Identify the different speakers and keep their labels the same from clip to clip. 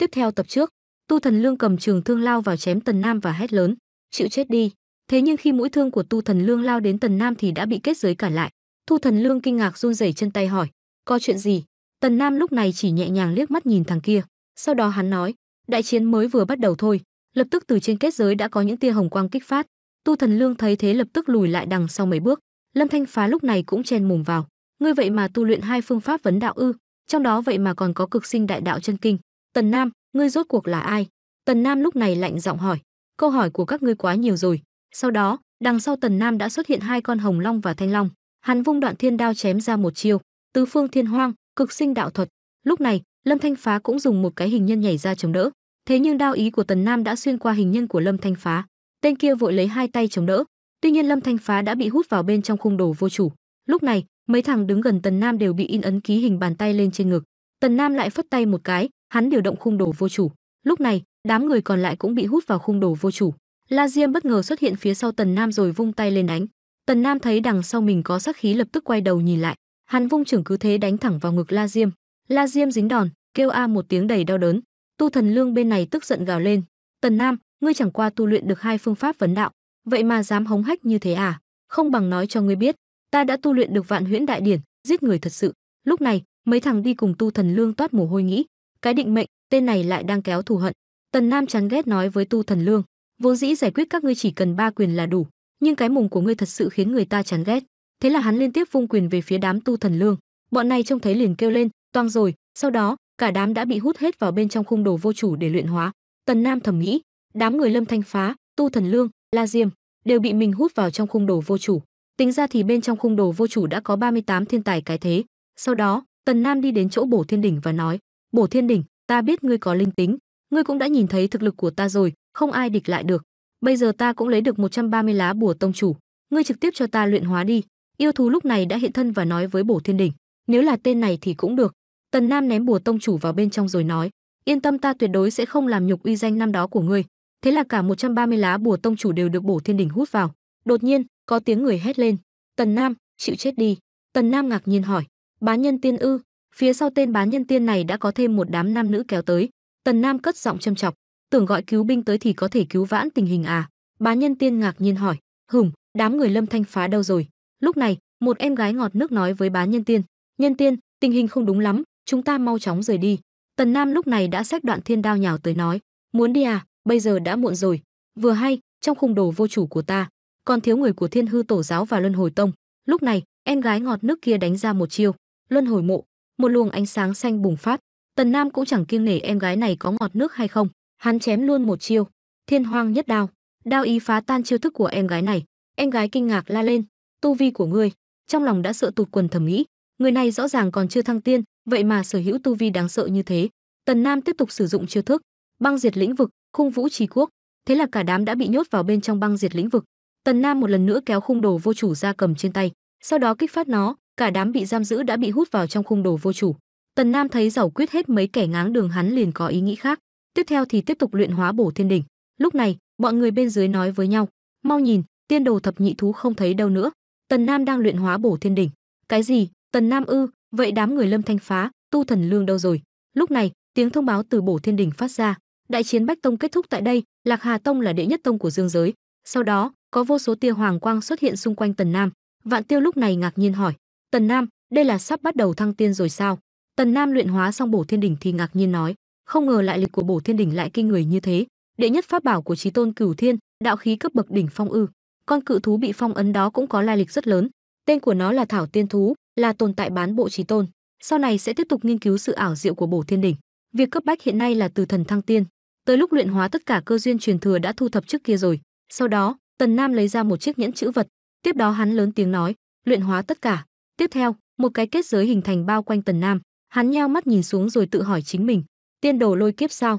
Speaker 1: Tiếp theo tập trước, Tu Thần Lương cầm trường thương lao vào chém Tần Nam và hét lớn, "Chịu chết đi." Thế nhưng khi mũi thương của Tu Thần Lương lao đến Tần Nam thì đã bị kết giới cản lại. Tu Thần Lương kinh ngạc run rẩy chân tay hỏi, "Có chuyện gì?" Tần Nam lúc này chỉ nhẹ nhàng liếc mắt nhìn thằng kia, sau đó hắn nói, "Đại chiến mới vừa bắt đầu thôi." Lập tức từ trên kết giới đã có những tia hồng quang kích phát, Tu Thần Lương thấy thế lập tức lùi lại đằng sau mấy bước. Lâm Thanh Phá lúc này cũng chen mồm vào, "Ngươi vậy mà tu luyện hai phương pháp vấn đạo ư? Trong đó vậy mà còn có cực sinh đại đạo chân kinh, Tần Nam, ngươi rốt cuộc là ai? Tần Nam lúc này lạnh giọng hỏi. Câu hỏi của các ngươi quá nhiều rồi. Sau đó, đằng sau Tần Nam đã xuất hiện hai con hồng long và thanh long. Hắn vung đoạn thiên đao chém ra một chiêu, tứ phương thiên hoang, cực sinh đạo thuật. Lúc này, Lâm Thanh Phá cũng dùng một cái hình nhân nhảy ra chống đỡ. Thế nhưng đao ý của Tần Nam đã xuyên qua hình nhân của Lâm Thanh Phá. Tên kia vội lấy hai tay chống đỡ. Tuy nhiên Lâm Thanh Phá đã bị hút vào bên trong khung đồ vô chủ. Lúc này, mấy thằng đứng gần Tần Nam đều bị in ấn ký hình bàn tay lên trên ngực. Tần Nam lại phất tay một cái, hắn điều động khung đồ vô chủ. Lúc này, đám người còn lại cũng bị hút vào khung đồ vô chủ. La Diêm bất ngờ xuất hiện phía sau Tần Nam rồi vung tay lên đánh. Tần Nam thấy đằng sau mình có sát khí lập tức quay đầu nhìn lại, hắn vung trưởng cứ thế đánh thẳng vào ngực La Diêm. La Diêm dính đòn, kêu a một tiếng đầy đau đớn. Tu Thần Lương bên này tức giận gào lên, "Tần Nam, ngươi chẳng qua tu luyện được hai phương pháp vấn đạo, vậy mà dám hống hách như thế à? Không bằng nói cho ngươi biết, ta đã tu luyện được Vạn Huyễn Đại Điển, giết người thật sự." Lúc này, mấy thằng đi cùng Tu Thần Lương toát mồ hôi nghĩ, cái định mệnh, tên này lại đang kéo thù hận. Tần Nam chán ghét nói với Tu Thần Lương, vốn dĩ giải quyết các ngươi chỉ cần ba quyền là đủ, nhưng cái mùng của ngươi thật sự khiến người ta chán ghét. Thế là hắn liên tiếp vung quyền về phía đám Tu Thần Lương, bọn này trông thấy liền kêu lên, toang rồi, sau đó, cả đám đã bị hút hết vào bên trong khung đồ vô chủ để luyện hóa. Tần Nam thầm nghĩ, đám người Lâm Thanh Phá, Tu Thần Lương, La Diêm đều bị mình hút vào trong khung đồ vô chủ. Tính ra thì bên trong khung đồ vô chủ đã có 38 thiên tài cái thế. Sau đó, Tần Nam đi đến chỗ Bổ Thiên đỉnh và nói: Bổ Thiên Đỉnh, ta biết ngươi có linh tính, ngươi cũng đã nhìn thấy thực lực của ta rồi, không ai địch lại được. Bây giờ ta cũng lấy được 130 lá bùa tông chủ, ngươi trực tiếp cho ta luyện hóa đi. Yêu thú lúc này đã hiện thân và nói với Bổ Thiên Đỉnh, nếu là tên này thì cũng được. Tần Nam ném bùa tông chủ vào bên trong rồi nói, yên tâm ta tuyệt đối sẽ không làm nhục uy danh năm đó của ngươi. Thế là cả 130 lá bùa tông chủ đều được Bổ Thiên Đỉnh hút vào. Đột nhiên, có tiếng người hét lên, "Tần Nam, chịu chết đi." Tần Nam ngạc nhiên hỏi, "Bá nhân tiên ư?" Phía sau tên bán nhân tiên này đã có thêm một đám nam nữ kéo tới, Tần Nam cất giọng châm chọc, tưởng gọi cứu binh tới thì có thể cứu vãn tình hình à? Bán nhân tiên ngạc nhiên hỏi, hửng, đám người Lâm Thanh phá đâu rồi? Lúc này, một em gái ngọt nước nói với bán nhân tiên, nhân tiên, tình hình không đúng lắm, chúng ta mau chóng rời đi. Tần Nam lúc này đã xách đoạn thiên đao nhào tới nói, muốn đi à, bây giờ đã muộn rồi. Vừa hay, trong khung đồ vô chủ của ta, còn thiếu người của thiên hư tổ giáo và luân hồi tông. Lúc này, em gái ngọt nước kia đánh ra một chiêu, luân hồi mộ, một luồng ánh sáng xanh bùng phát tần nam cũng chẳng kiêng nể em gái này có ngọt nước hay không hắn chém luôn một chiêu thiên hoang nhất đao đao ý phá tan chiêu thức của em gái này em gái kinh ngạc la lên tu vi của ngươi trong lòng đã sợ tụt quần thẩm nghĩ người này rõ ràng còn chưa thăng tiên vậy mà sở hữu tu vi đáng sợ như thế tần nam tiếp tục sử dụng chiêu thức băng diệt lĩnh vực khung vũ trì quốc thế là cả đám đã bị nhốt vào bên trong băng diệt lĩnh vực tần nam một lần nữa kéo khung đồ vô chủ ra cầm trên tay sau đó kích phát nó cả đám bị giam giữ đã bị hút vào trong khung đồ vô chủ tần nam thấy giàu quyết hết mấy kẻ ngáng đường hắn liền có ý nghĩ khác tiếp theo thì tiếp tục luyện hóa bổ thiên đỉnh lúc này mọi người bên dưới nói với nhau mau nhìn tiên đồ thập nhị thú không thấy đâu nữa tần nam đang luyện hóa bổ thiên đỉnh cái gì tần nam ư vậy đám người lâm thanh phá tu thần lương đâu rồi lúc này tiếng thông báo từ bổ thiên đỉnh phát ra đại chiến bách tông kết thúc tại đây lạc hà tông là đệ nhất tông của dương giới sau đó có vô số tia hoàng quang xuất hiện xung quanh tần nam vạn tiêu lúc này ngạc nhiên hỏi Tần Nam, đây là sắp bắt đầu thăng tiên rồi sao? Tần Nam luyện hóa xong bổ thiên đỉnh thì ngạc nhiên nói, không ngờ lại lịch của bổ thiên đỉnh lại kinh người như thế. Đệ nhất pháp bảo của Chí Tôn Cửu Thiên, đạo khí cấp bậc đỉnh phong ư? Con cự thú bị phong ấn đó cũng có lai lịch rất lớn. Tên của nó là Thảo Tiên thú, là tồn tại bán bộ Chí Tôn. Sau này sẽ tiếp tục nghiên cứu sự ảo diệu của bổ thiên đỉnh. Việc cấp bách hiện nay là từ thần thăng tiên. Tới lúc luyện hóa tất cả cơ duyên truyền thừa đã thu thập trước kia rồi. Sau đó, Tần Nam lấy ra một chiếc nhẫn chữ vật, tiếp đó hắn lớn tiếng nói, luyện hóa tất cả Tiếp theo, một cái kết giới hình thành bao quanh Tần Nam, hắn nheo mắt nhìn xuống rồi tự hỏi chính mình, tiên đồ lôi kiếp sao?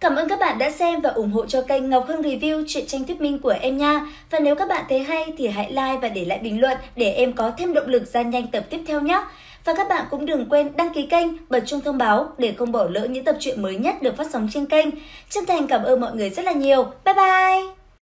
Speaker 1: Cảm ơn các bạn đã xem và ủng hộ cho kênh Ngọc Hưng Review truyện tranh thuyết minh của em nha. Và nếu các bạn thấy hay thì hãy like và để lại bình luận để em có thêm động lực ra nhanh tập tiếp theo nhé. Và các bạn cũng đừng quên đăng ký kênh, bật chuông thông báo để không bỏ lỡ những tập truyện mới nhất được phát sóng trên kênh. Chân thành cảm ơn mọi người rất là nhiều. Bye bye!